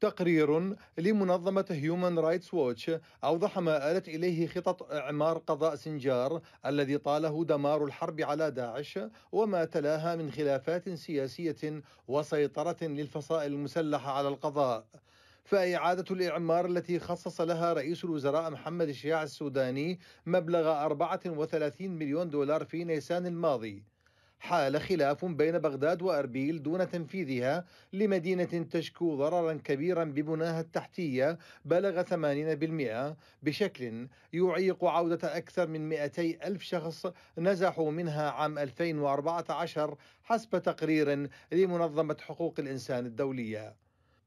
تقرير لمنظمة هيومن رايتس ووتش أوضح ما آلت إليه خطط إعمار قضاء سنجار الذي طاله دمار الحرب على داعش وما تلاها من خلافات سياسية وسيطرة للفصائل المسلحة على القضاء فإعادة الإعمار التي خصص لها رئيس الوزراء محمد الشياع السوداني مبلغ 34 مليون دولار في نيسان الماضي حال خلاف بين بغداد وأربيل دون تنفيذها لمدينة تشكو ضررا كبيرا ببناها التحتية بلغ 80% بشكل يعيق عودة أكثر من 200 ألف شخص نزحوا منها عام 2014 حسب تقرير لمنظمة حقوق الإنسان الدولية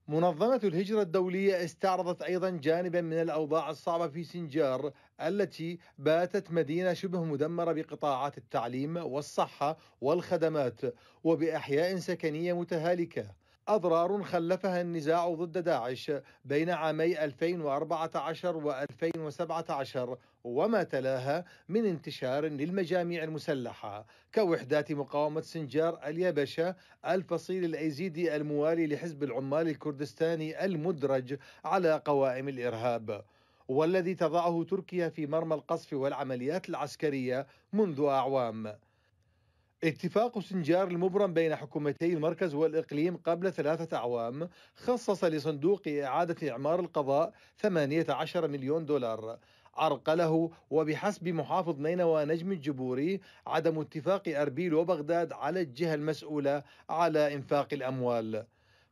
منظمة الهجرة الدولية استعرضت أيضا جانبا من الأوضاع الصعبة في سنجار التي باتت مدينة شبه مدمرة بقطاعات التعليم والصحة والخدمات وبأحياء سكنية متهالكة أضرار خلفها النزاع ضد داعش بين عامي 2014 و 2017 وما تلاها من انتشار للمجاميع المسلحة كوحدات مقاومة سنجار اليابشة الفصيل الأيزيدي الموالي لحزب العمال الكردستاني المدرج على قوائم الإرهاب والذي تضعه تركيا في مرمى القصف والعمليات العسكرية منذ أعوام اتفاق سنجار المبرم بين حكومتي المركز والإقليم قبل ثلاثة أعوام خصص لصندوق إعادة إعمار القضاء 18 مليون دولار عرقله وبحسب محافظ نينوى نجم الجبوري عدم اتفاق أربيل وبغداد على الجهة المسؤولة على إنفاق الأموال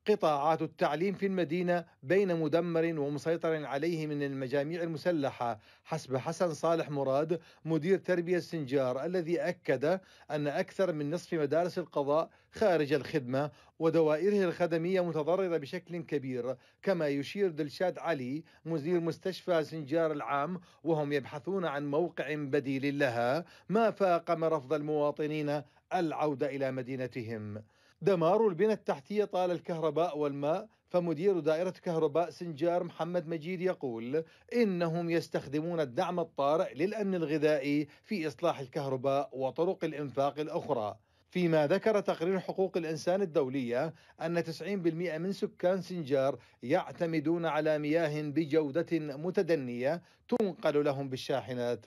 قطاعات التعليم في المدينة بين مدمر ومسيطر عليه من المجاميع المسلحة حسب حسن صالح مراد مدير تربية سنجار الذي أكد أن أكثر من نصف مدارس القضاء خارج الخدمة ودوائره الخدمية متضررة بشكل كبير كما يشير دلشاد علي مدير مستشفى سنجار العام وهم يبحثون عن موقع بديل لها ما فاقم رفض المواطنين العودة إلى مدينتهم دمار البنى التحتية طال الكهرباء والماء فمدير دائرة كهرباء سنجار محمد مجيد يقول إنهم يستخدمون الدعم الطارئ للأمن الغذائي في إصلاح الكهرباء وطرق الإنفاق الأخرى فيما ذكر تقرير حقوق الإنسان الدولية أن 90% من سكان سنجار يعتمدون على مياه بجودة متدنية تنقل لهم بالشاحنات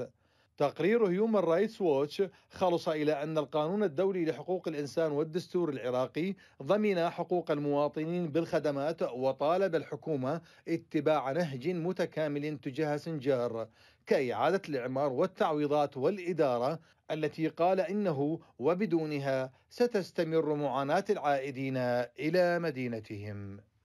تقرير هيومن رايتس ووتش خلص إلى أن القانون الدولي لحقوق الإنسان والدستور العراقي ضمن حقوق المواطنين بالخدمات وطالب الحكومة اتباع نهج متكامل تجاه سنجار كإعادة الإعمار والتعويضات والإدارة التي قال إنه وبدونها ستستمر معاناة العائدين إلى مدينتهم